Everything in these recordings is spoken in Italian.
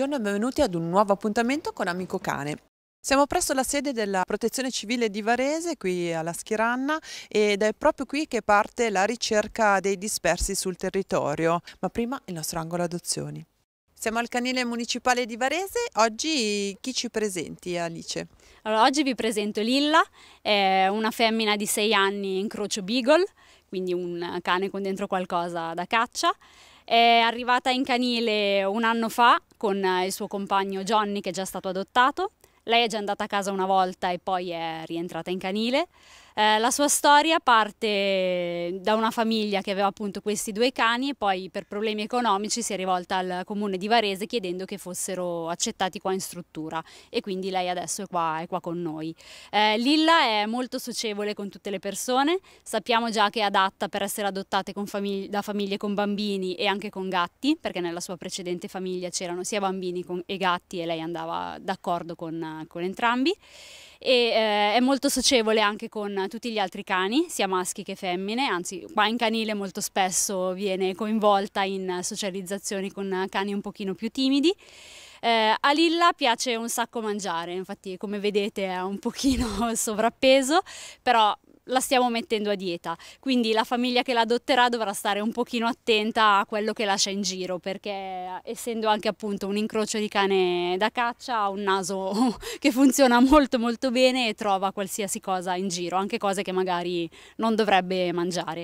buongiorno e benvenuti ad un nuovo appuntamento con Amico Cane. Siamo presso la sede della Protezione Civile di Varese, qui alla Schiranna, ed è proprio qui che parte la ricerca dei dispersi sul territorio. Ma prima il nostro angolo adozioni. Siamo al canile municipale di Varese, oggi chi ci presenti Alice? Allora, oggi vi presento Lilla, è una femmina di 6 anni in crocio beagle, quindi un cane con dentro qualcosa da caccia. È arrivata in canile un anno fa con eh, il suo compagno Johnny che è già stato adottato. Lei è già andata a casa una volta e poi è rientrata in canile. Eh, la sua storia parte da una famiglia che aveva appunto questi due cani e poi per problemi economici si è rivolta al comune di Varese chiedendo che fossero accettati qua in struttura e quindi lei adesso è qua, è qua con noi. Eh, Lilla è molto socievole con tutte le persone, sappiamo già che è adatta per essere adottate famig da famiglie con bambini e anche con gatti perché nella sua precedente famiglia c'erano sia bambini con- e gatti e lei andava d'accordo con, con entrambi e eh, è molto socievole anche con tutti gli altri cani, sia maschi che femmine, anzi qua in canile molto spesso viene coinvolta in socializzazioni con cani un pochino più timidi. Eh, a Lilla piace un sacco mangiare, infatti come vedete è un pochino sovrappeso, però la stiamo mettendo a dieta, quindi la famiglia che l'adotterà dovrà stare un pochino attenta a quello che lascia in giro perché essendo anche appunto un incrocio di cane da caccia ha un naso che funziona molto molto bene e trova qualsiasi cosa in giro, anche cose che magari non dovrebbe mangiare.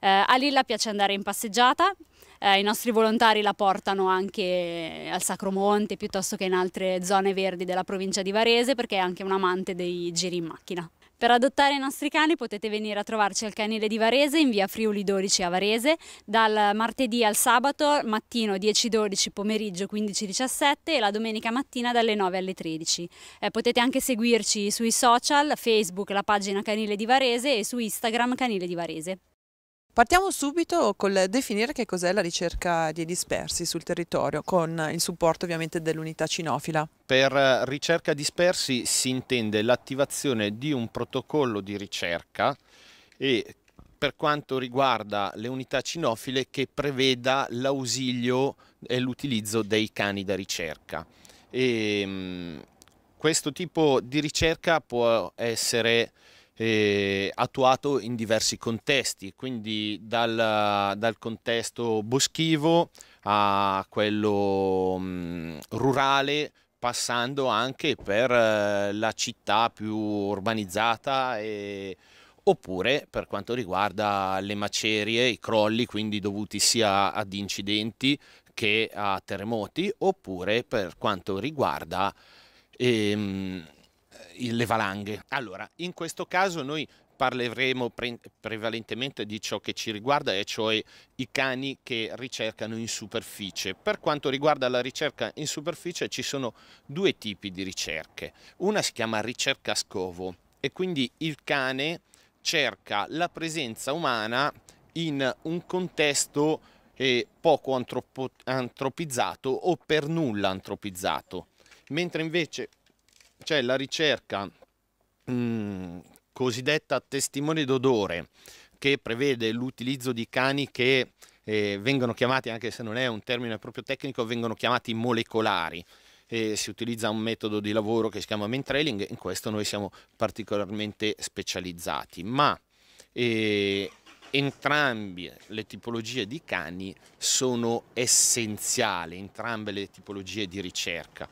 Eh, a Lilla piace andare in passeggiata, eh, I nostri volontari la portano anche al Sacromonte piuttosto che in altre zone verdi della provincia di Varese perché è anche un amante dei giri in macchina. Per adottare i nostri cani potete venire a trovarci al canile di Varese in via Friuli 12 a Varese dal martedì al sabato mattino 10-12, pomeriggio 15-17 e la domenica mattina dalle 9 alle 13. Eh, potete anche seguirci sui social, Facebook la pagina Canile di Varese e su Instagram Canile di Varese. Partiamo subito col definire che cos'è la ricerca di dispersi sul territorio, con il supporto ovviamente dell'unità cinofila. Per eh, ricerca dispersi si intende l'attivazione di un protocollo di ricerca e per quanto riguarda le unità cinofile che preveda l'ausilio e l'utilizzo dei cani da ricerca. E, ehm, questo tipo di ricerca può essere eh, attuato in diversi contesti, quindi dal, dal contesto boschivo a quello mh, mm, rurale, passando anche per eh, la città più urbanizzata e, oppure per quanto riguarda le macerie, i crolli, quindi dovuti sia ad incidenti che a terremoti, oppure per quanto riguarda ehm, le valanghe. Allora, in questo caso noi parleremo pre prevalentemente di ciò che ci riguarda, e cioè i cani che ricercano in superficie. Per quanto riguarda la ricerca in superficie ci sono due tipi di ricerche. Una si chiama ricerca scovo e quindi il cane cerca la presenza umana in un contesto eh, poco antropo- antropizzato o per nulla antropizzato, mentre invece c'è cioè, la ricerca mh, mm, cosiddetta testimone d'odore che prevede l'utilizzo di cani che eh, vengono chiamati, anche se non è un termine proprio tecnico, vengono chiamati molecolari. E si utilizza un metodo di lavoro che si chiama mentrailing e in questo noi siamo particolarmente specializzati. Ma eh, entrambe le tipologie di cani sono essenziali, entrambe le tipologie di ricerca.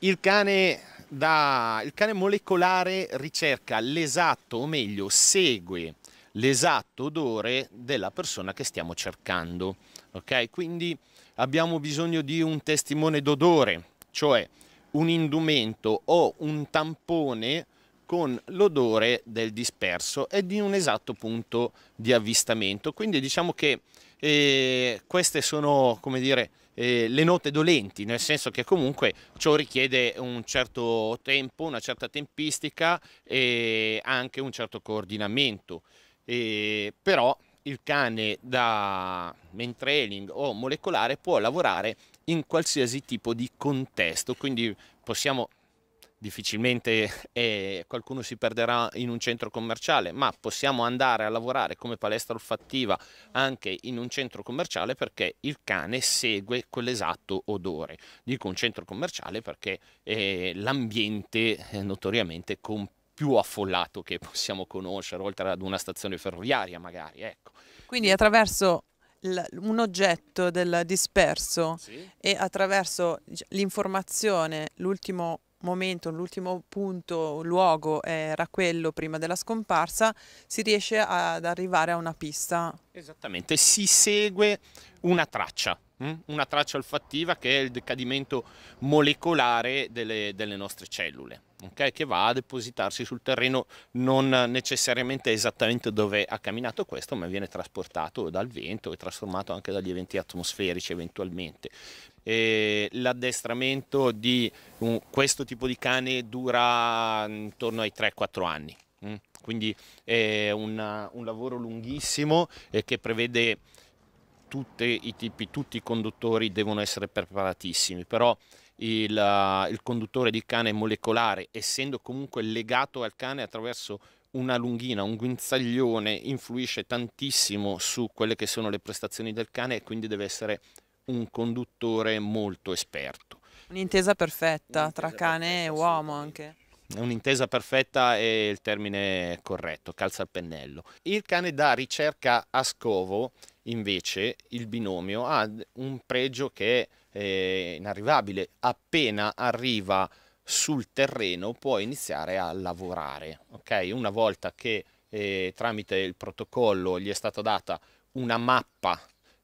Il cane dal cane molecolare ricerca l'esatto, o meglio, segue l'esatto odore della persona che stiamo cercando. Ok? Quindi abbiamo bisogno di un testimone d'odore, cioè un indumento o un tampone con l'odore del disperso e di un esatto punto di avvistamento. Quindi diciamo che eh, queste sono, come dire, eh, le note dolenti, nel senso che comunque ciò richiede un certo tempo, una certa tempistica e anche un certo coordinamento. E, però il cane da main o molecolare può lavorare in qualsiasi tipo di contesto, quindi possiamo difficilmente eh, qualcuno si perderà in un centro commerciale, ma possiamo andare a lavorare come palestra olfattiva anche in un centro commerciale perché il cane segue quell'esatto odore. Dico un centro commerciale perché eh, l'ambiente eh, notoriamente comp- più affollato che possiamo conoscere, oltre ad una stazione ferroviaria magari. Ecco. Quindi attraverso un oggetto del disperso sì. e attraverso l'informazione, l'ultimo momento, l'ultimo punto, luogo era quello prima della scomparsa, si riesce ad arrivare a una pista. Esattamente, si segue una traccia, mm? una traccia olfattiva che è il decadimento molecolare delle, delle nostre cellule. Okay, che va a depositarsi sul terreno non necessariamente esattamente dove ha camminato questo, ma viene trasportato dal vento e trasformato anche dagli eventi atmosferici eventualmente eh, l'addestramento di un, questo tipo di cane dura intorno ai 3-4 anni. Mm? Quindi è una, un lavoro lunghissimo eh, che prevede tutti i tipi, tutti i conduttori devono essere preparatissimi, però il, eh, il, conduttore di cane molecolare, essendo comunque legato al cane attraverso una lunghina, un guinzaglione, influisce tantissimo su quelle che sono le prestazioni del cane e quindi deve essere un conduttore molto esperto. Un'intesa perfetta un tra cane e uomo anche. Un'intesa perfetta è il termine corretto, calza al pennello. Il cane da ricerca a scovo, invece, il binomio ha un pregio che è eh, inarrivabile. Appena arriva sul terreno può iniziare a lavorare. Okay? Una volta che eh, tramite il protocollo gli è stata data una mappa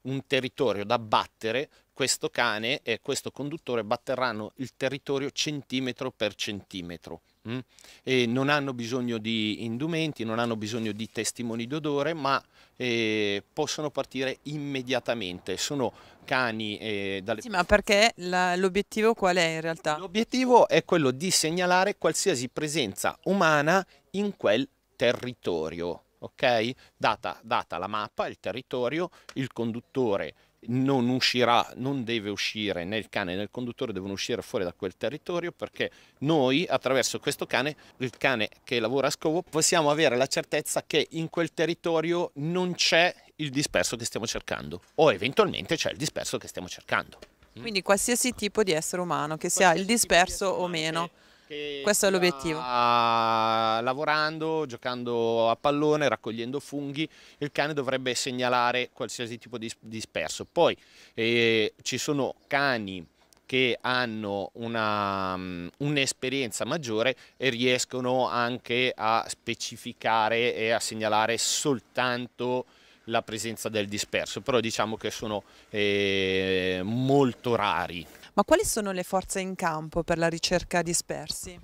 un territorio da battere, questo cane e questo conduttore batteranno il territorio centimetro per centimetro. Mm? E non hanno bisogno di indumenti, non hanno bisogno di testimoni d'odore, ma eh, possono partire immediatamente. Sono cani eh, dalle... Sì, ma perché l'obiettivo qual è in realtà? L'obiettivo è quello di segnalare qualsiasi presenza umana in quel territorio ok? Data, data la mappa, il territorio, il conduttore non uscirà, non deve uscire nel cane e nel conduttore devono uscire fuori da quel territorio perché noi attraverso questo cane, il cane che lavora a scovo, possiamo avere la certezza che in quel territorio non c'è il disperso che stiamo cercando o eventualmente c'è il disperso che stiamo cercando. Quindi qualsiasi tipo di essere umano, che sia il disperso o meno. Questo è l'obiettivo. Lavorando, giocando a pallone, raccogliendo funghi, il cane dovrebbe segnalare qualsiasi tipo di disperso. Poi eh, ci sono cani che hanno mm, un'esperienza un maggiore e riescono anche a specificare e a segnalare soltanto la presenza del disperso, però diciamo che sono eh, molto rari. Ma quali sono le forze in campo per la ricerca dispersi?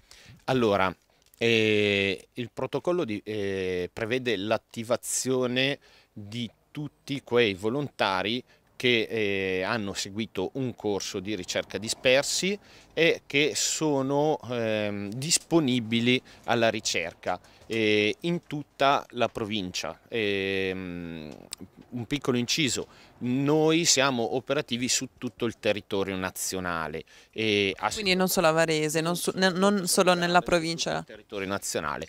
Allora, eh, il protocollo di, eh, prevede l'attivazione di tutti quei volontari che eh, hanno seguito un corso di ricerca dispersi e che sono eh, disponibili alla ricerca eh, in tutta la provincia. Ehm, un piccolo inciso, noi siamo operativi su tutto il territorio nazionale. Quindi non solo a Varese, non, su, non solo nella provincia. Sul territorio nazionale,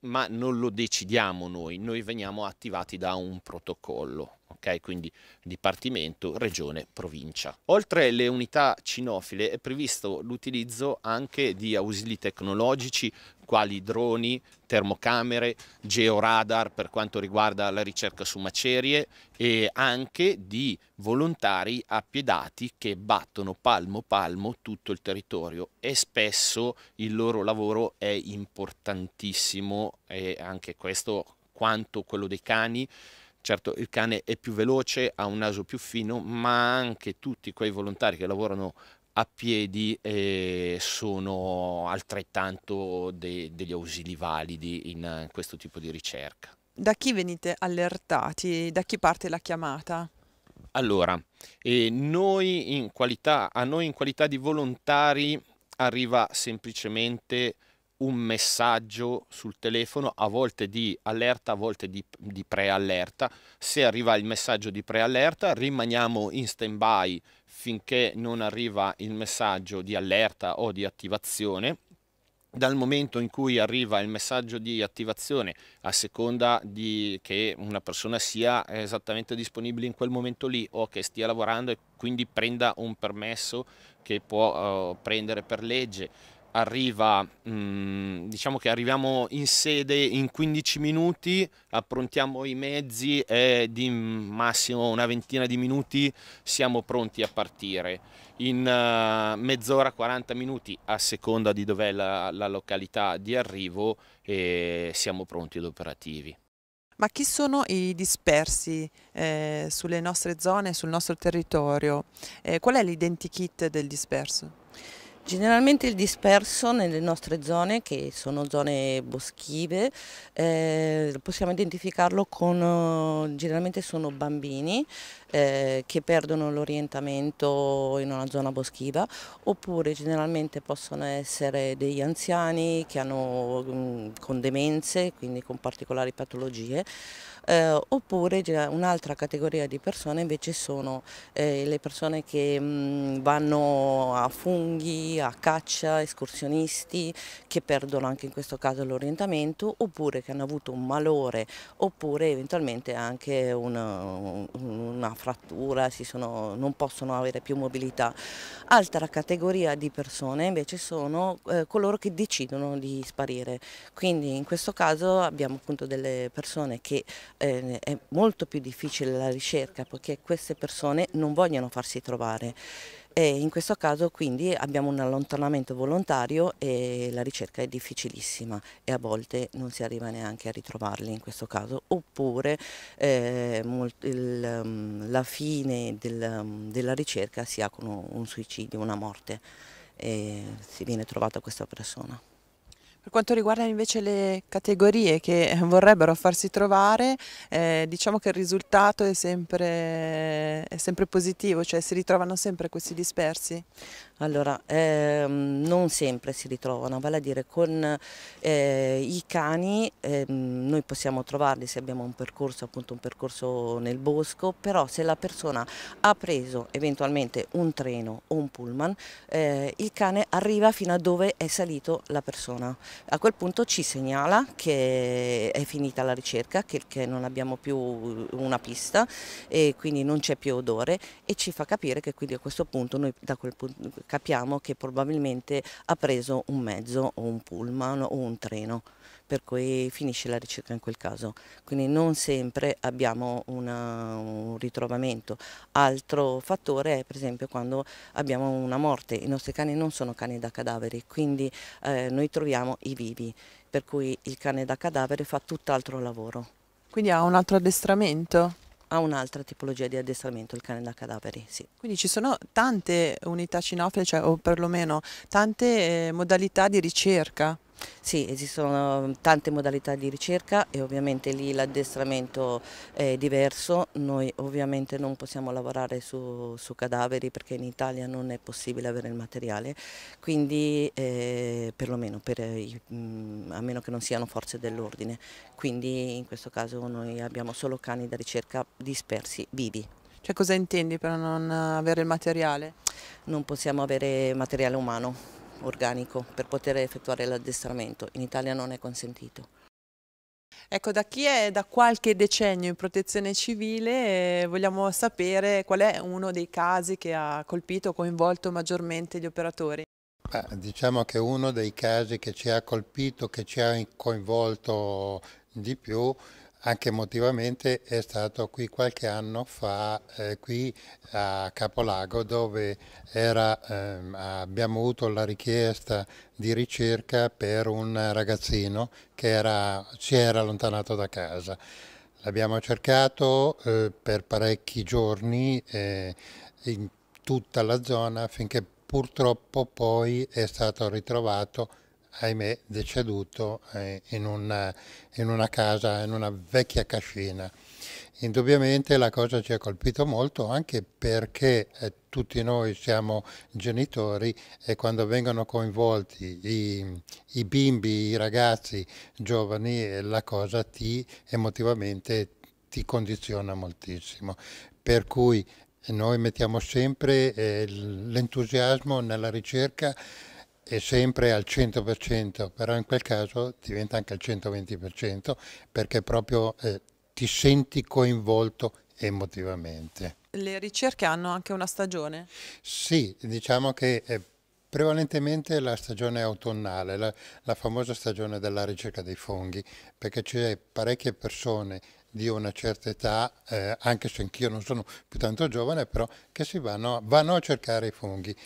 ma non lo decidiamo noi, noi veniamo attivati da un protocollo okay? quindi dipartimento, regione, provincia. Oltre alle unità cinofile è previsto l'utilizzo anche di ausili tecnologici quali droni, termocamere, georadar per quanto riguarda la ricerca su macerie e anche di volontari appiedati che battono palmo palmo tutto il territorio e spesso il loro lavoro è importantissimo e anche questo quanto quello dei cani Certo il cane è più veloce, ha un naso più fino, ma anche tutti quei volontari che lavorano a piedi eh, sono altrettanto de degli ausili validi in, in questo tipo di ricerca. Da chi venite allertati? Da chi parte la chiamata? Allora, eh, noi qualità, a noi in qualità di volontari arriva semplicemente un messaggio sul telefono, a volte di allerta, a volte di, di preallerta. Se arriva il messaggio di preallerta, rimaniamo in stand-by finché non arriva il messaggio di allerta o di attivazione. Dal momento in cui arriva il messaggio di attivazione, a seconda di che una persona sia esattamente disponibile in quel momento lì o che stia lavorando e quindi prenda un permesso che può uh, prendere per legge, arriva, mm, diciamo che arriviamo in sede in 15 minuti, approntiamo i mezzi e di massimo una ventina di minuti siamo pronti a partire. In uh, mezz'ora, 40 minuti, a seconda di dov'è la, la, località di arrivo, siamo pronti ed operativi. Ma chi sono i dispersi eh, sulle nostre zone, sul nostro territorio? Eh, qual è l'identikit del disperso? Generalmente il disperso nelle nostre zone, che sono zone boschive, eh, possiamo identificarlo con, eh, generalmente sono bambini eh, che perdono l'orientamento in una zona boschiva oppure generalmente possono essere degli anziani che hanno mh, mm, con demenze, quindi con particolari patologie eh, oppure un'altra categoria di persone invece sono eh, le persone che mh, mm, vanno a funghi, a caccia, escursionisti che perdono anche in questo caso l'orientamento oppure che hanno avuto un malore oppure eventualmente anche una, una frattura, sono, non possono avere più mobilità. Altra categoria di persone invece sono eh, coloro che decidono di sparire, quindi in questo caso abbiamo appunto delle persone che eh, è molto più difficile la ricerca perché queste persone non vogliono farsi trovare e in questo caso quindi abbiamo un allontanamento volontario e la ricerca è difficilissima e a volte non si arriva neanche a ritrovarli in questo caso oppure eh, il, mm, la fine del, mm, della ricerca si ha con un suicidio, una morte e si viene trovata questa persona. Per quanto riguarda invece le categorie che vorrebbero farsi trovare, eh, diciamo che il risultato è sempre, è sempre positivo, cioè si ritrovano sempre questi dispersi. Allora, ehm, non sempre si ritrovano, vale a dire con eh, i cani ehm, noi possiamo trovarli se abbiamo un percorso, appunto un percorso nel bosco, però se la persona ha preso eventualmente un treno o un pullman, eh, il cane arriva fino a dove è salito la persona. A quel punto ci segnala che è finita la ricerca, che, che non abbiamo più una pista e quindi non c'è più odore e ci fa capire che quindi a questo punto noi da quel punto capiamo che probabilmente ha preso un mezzo o un pullman o un treno per cui finisce la ricerca in quel caso. Quindi non sempre abbiamo una, un ritrovamento. Altro fattore è per esempio quando abbiamo una morte, i nostri cani non sono cani da cadaveri, quindi eh, noi troviamo i vivi, per cui il cane da cadavere fa tutt'altro lavoro. Quindi ha un altro addestramento? a un'altra tipologia di addestramento, il cane da cadaveri. Sì. Quindi ci sono tante unità cinofile, cioè, o perlomeno tante eh, modalità di ricerca? Sì, esistono mm, tante modalità di ricerca e ovviamente lì l'addestramento è diverso, noi ovviamente non possiamo lavorare su, su, cadaveri perché in Italia non è possibile avere il materiale, quindi eh, perlomeno per, mm, a meno che non siano forze dell'ordine, quindi in questo caso noi abbiamo solo cani da ricerca dispersi, vivi. Cioè cosa intendi per non avere il materiale? Non possiamo avere materiale umano organico per poter effettuare l'addestramento. In Italia non è consentito. Ecco, da chi è da qualche decennio in protezione civile eh, vogliamo sapere qual è uno dei casi che ha colpito o coinvolto maggiormente gli operatori. Beh, diciamo che uno dei casi che ci ha colpito, che ci ha coinvolto di più, anche emotivamente è stato qui qualche anno fa, eh, qui a Capolago, dove era, ehm, abbiamo avuto la richiesta di ricerca per un ragazzino che era, si era allontanato da casa. L'abbiamo cercato eh, per parecchi giorni eh, in tutta la zona finché purtroppo poi è stato ritrovato ahimè, deceduto eh, in, una, eh, in, una, casa, in una vecchia cascina. Indubbiamente la cosa ci ha colpito molto anche perché eh, tutti noi siamo genitori e quando vengono coinvolti i, i bimbi, i ragazzi giovani, eh, la cosa ti emotivamente ti condiziona moltissimo. Per cui noi mettiamo sempre eh, l'entusiasmo nella ricerca è sempre al 100%, però in quel caso diventa anche al 120% perché proprio eh, ti senti coinvolto emotivamente. Le ricerche hanno anche una stagione? Sì, diciamo che eh, prevalentemente la stagione autunnale, la, la, famosa stagione della ricerca dei funghi, perché c'è parecchie persone di una certa età, eh, anche se anch'io non sono più tanto giovane, però che si vanno, vanno a cercare i funghi.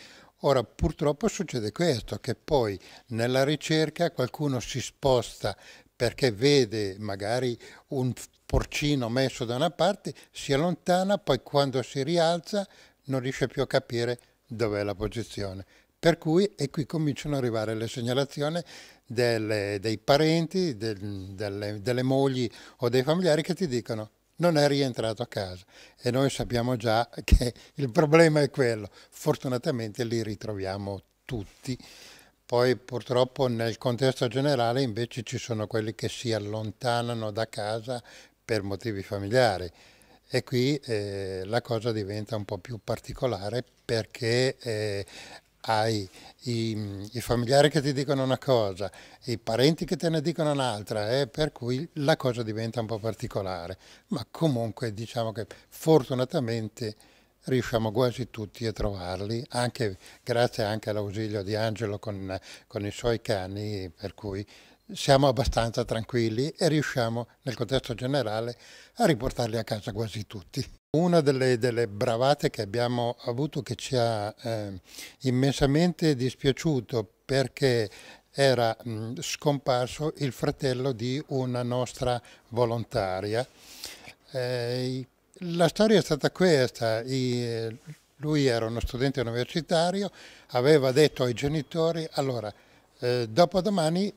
Ora purtroppo succede questo, che poi nella ricerca qualcuno si sposta perché vede magari un porcino messo da una parte, si allontana, poi quando si rialza non riesce più a capire dov'è la posizione. Per cui, e qui cominciano ad arrivare le segnalazioni delle, dei parenti, del, delle, delle mogli o dei familiari che ti dicono non è rientrato a casa e noi sappiamo già che il problema è quello. Fortunatamente li ritroviamo tutti. Poi purtroppo nel contesto generale invece ci sono quelli che si allontanano da casa per motivi familiari e qui eh, la cosa diventa un po' più particolare perché eh, hai i, i, familiari che ti dicono una cosa, i parenti che te ne dicono un'altra, eh, per cui la cosa diventa un po' particolare. Ma comunque diciamo che fortunatamente riusciamo quasi tutti a trovarli, anche, grazie anche all'ausilio di Angelo con, con i suoi cani, per cui siamo abbastanza tranquilli e riusciamo nel contesto generale a riportarli a casa quasi tutti. Una delle, delle, bravate che abbiamo avuto che ci ha eh, immensamente dispiaciuto perché era mh, mm, scomparso il fratello di una nostra volontaria. Eh, la storia è stata questa, I, lui era uno studente universitario, aveva detto ai genitori, allora, eh, dopodomani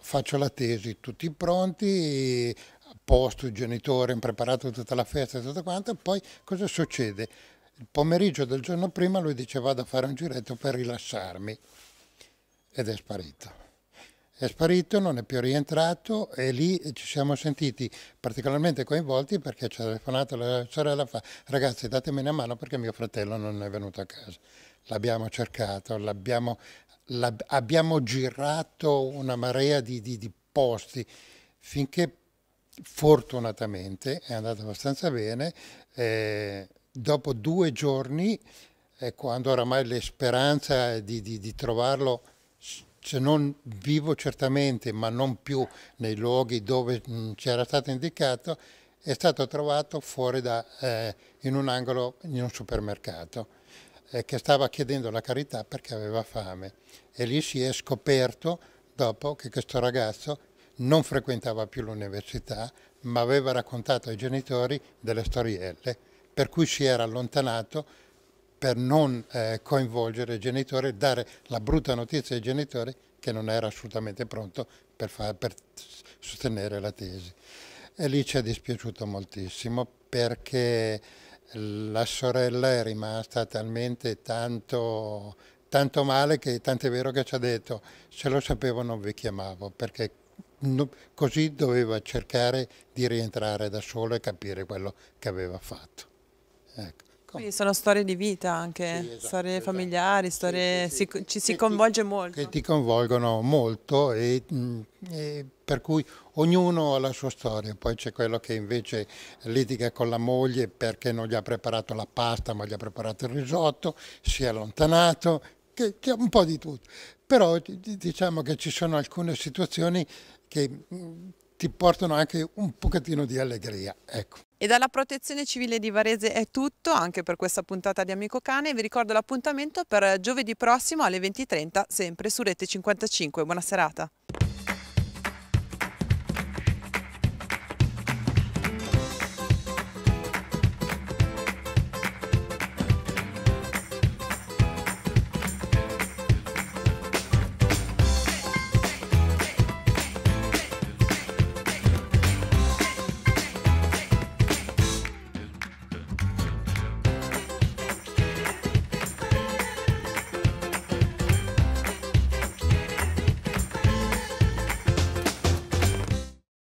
faccio la tesi, tutti pronti, a posto, il genitore, impreparato tutta la festa e tutto quanto, poi cosa succede? Il pomeriggio del giorno prima lui dice vado a fare un giretto per rilassarmi ed è sparito è sparito, non è più rientrato e lì ci siamo sentiti particolarmente coinvolti perché ci ha telefonato la sorella fa ragazzi datemi una mano perché mio fratello non è venuto a casa. L'abbiamo cercato, l'abbiamo abbiamo girato una marea di, di, di posti finché fortunatamente è andata abbastanza bene. Eh, dopo due giorni, eh, quando oramai le speranze di, di, di, trovarlo, se non vivo certamente, ma non più nei luoghi dove mm, c'era stato indicato, è stato trovato fuori da, eh, in un angolo in un supermercato eh, che stava chiedendo la carità perché aveva fame e lì si è scoperto dopo che questo ragazzo non frequentava più l'università ma aveva raccontato ai genitori delle storielle per cui si era allontanato per non eh, coinvolgere i genitori, dare la brutta notizia ai genitori che non era assolutamente pronto per, far, per sostenere la tesi. E lì ci è dispiaciuto moltissimo perché la sorella è rimasta talmente tanto, tanto male che tant'è vero che ci ha detto se lo sapevo non vi chiamavo perché così doveva cercare di rientrare da solo e capire quello che aveva fatto. Ecco. Quindi ecco. sono storie di vita anche, sì, esatto, storie esatto. familiari, storie, sì, sì, si, ci si coinvolge molto. Che ti coinvolgono molto e, mm, e per cui ognuno ha la sua storia, poi c'è quello che invece litiga con la moglie perché non gli ha preparato la pasta ma gli ha preparato il risotto, si è allontanato, che, che un po' di tutto. Però diciamo che ci sono alcune situazioni che mm, ti portano anche un pochettino di allegria. Ecco. E dalla Protezione Civile di Varese è tutto anche per questa puntata di Amico Cane. Vi ricordo l'appuntamento per giovedì prossimo alle 20.30 sempre su Rete 55. Buona serata.